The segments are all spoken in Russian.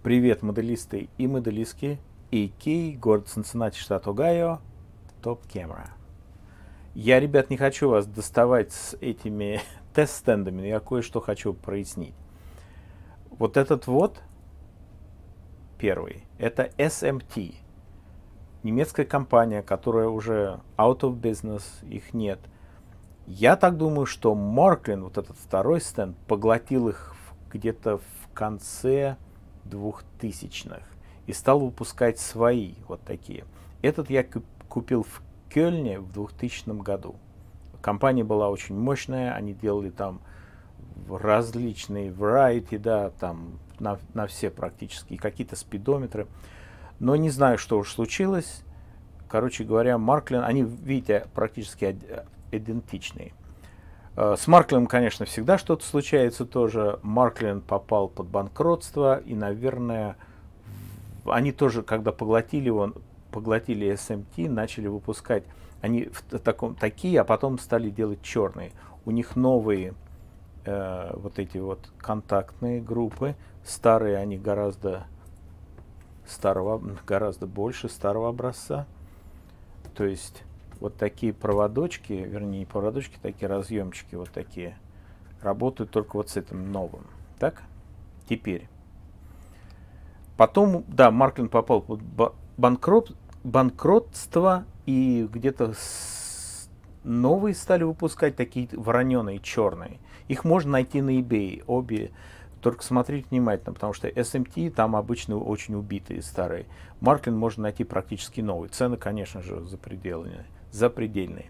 Привет, моделисты и моделистки. Кей, город Сан-Сенати, штат Огайо, Топ камера Я, ребят, не хочу вас доставать с этими тест-стендами, но я кое-что хочу прояснить. Вот этот вот, первый, это SMT. Эм Немецкая компания, которая уже out of business, их нет. Я так думаю, что Марклин, вот этот второй стенд, поглотил их где-то в конце 2000-х и стал выпускать свои вот такие. Этот я купил в Кёльне в 2000 году. Компания была очень мощная, они делали там различные variety, да, там на, на все практически, какие-то спидометры. Но не знаю, что уж случилось. Короче говоря, Марклин, они, видите, практически э, идентичные. Э, с Марклином, конечно, всегда что-то случается тоже. Марклин попал под банкротство, и, наверное, они тоже, когда поглотили его, поглотили SMT, начали выпускать они в таком такие, а потом стали делать черные. У них новые э, вот эти вот контактные группы, старые они гораздо старого гораздо больше старого образца. То есть вот такие проводочки, вернее, не проводочки, такие разъемчики вот такие, работают только вот с этим новым. Так? Теперь. Потом, да, Марклин попал под банкрот, банкротство, и где-то новые стали выпускать, такие вороненые, черные. Их можно найти на eBay, обе. Только смотрите внимательно, потому что SMT там обычно очень убитые старые. Марклин можно найти практически новый. Цены, конечно же, за пределами запредельные.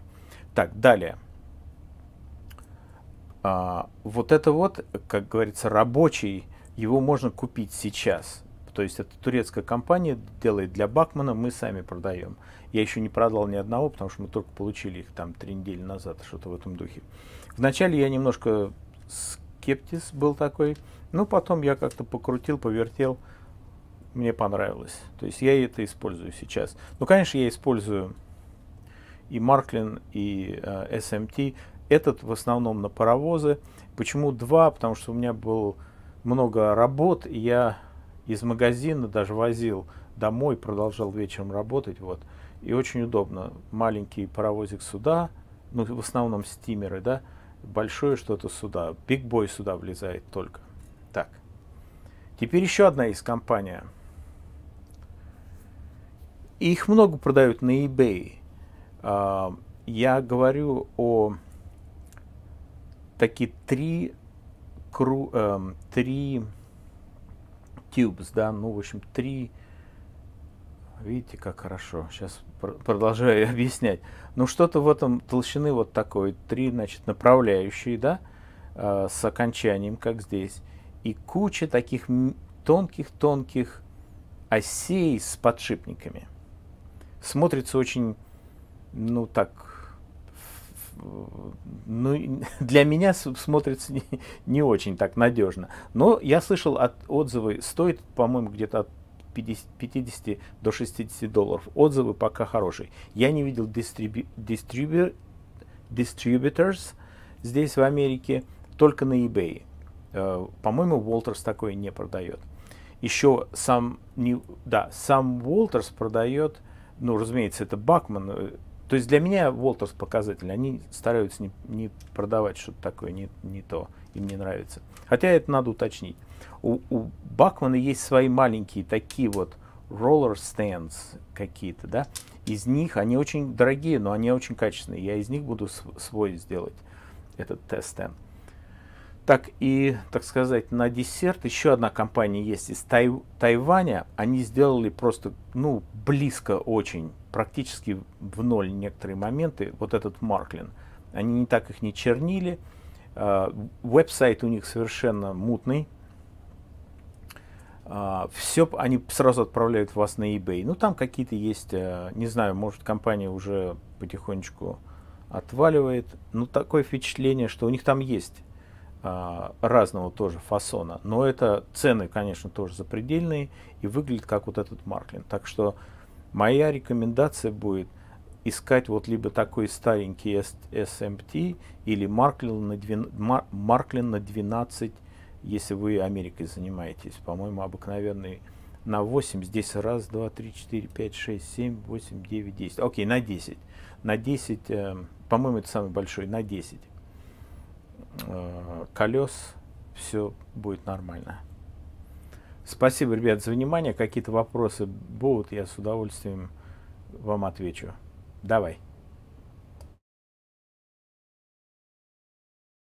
Так, далее. А, вот это вот, как говорится, рабочий, его можно купить сейчас. То есть это турецкая компания делает для Бакмана, мы сами продаем. Я еще не продал ни одного, потому что мы только получили их там три недели назад, что-то в этом духе. Вначале я немножко скептиз был такой, но потом я как-то покрутил, повертел, мне понравилось. То есть я это использую сейчас. Ну, конечно, я использую и Марклин, и э, SMT. Этот в основном на паровозы. Почему два? Потому что у меня было много работ, и я из магазина даже возил домой, продолжал вечером работать. Вот. И очень удобно. Маленький паровозик сюда, ну, в основном стимеры, да, большое что-то сюда. Бигбой сюда влезает только. Так. Теперь еще одна из компания. Их много продают на eBay. Я говорю о такие три кру, э, три tubes, да, ну, в общем, три, видите, как хорошо, сейчас пр продолжаю объяснять, ну, что-то в этом толщины вот такой, три, значит, направляющие, да, э, с окончанием, как здесь, и куча таких тонких-тонких осей с подшипниками. Смотрится очень ну так, ну, для меня смотрится не, не очень так надежно. Но я слышал от отзывы, стоит, по-моему, где-то от 50, 50 до 60 долларов. Отзывы пока хорошие. Я не видел дистрибю, дистрибю, здесь в Америке, только на eBay. Э, по-моему, Walters такое не продает. Еще сам, не, да, сам Walters продает, ну, разумеется, это Бакман, э, то есть для меня Волтерс показатель. Они стараются не, не продавать что-то такое, не, не то, им не нравится. Хотя это надо уточнить. У, у Бакмана есть свои маленькие такие вот roller stands какие-то, да. Из них они очень дорогие, но они очень качественные. Я из них буду свой сделать этот тест-стенд. Так и, так сказать, на десерт еще одна компания есть из Тай Тайваня. Они сделали просто, ну, близко очень практически в ноль некоторые моменты, вот этот Марклин. Они не так их не чернили. А, веб-сайт у них совершенно мутный. А, Все они сразу отправляют вас на eBay. Ну, там какие-то есть, э, не знаю, может, компания уже потихонечку отваливает. Но ну, такое впечатление, что у них там есть а, разного тоже фасона. Но это цены, конечно, тоже запредельные и выглядит как вот этот Марклин. Так что Моя рекомендация будет искать вот либо такой старенький SMT или Marklin на, 12, Марклин на 12, если вы Америкой занимаетесь. По-моему, обыкновенный на 8. Здесь раз, два, три, четыре, пять, шесть, семь, восемь, девять, десять. Окей, на 10. На 10, э, по-моему, это самый большой, на 10 э, колес все будет нормально. Спасибо, ребят, за внимание. Какие-то вопросы будут, я с удовольствием вам отвечу. Давай.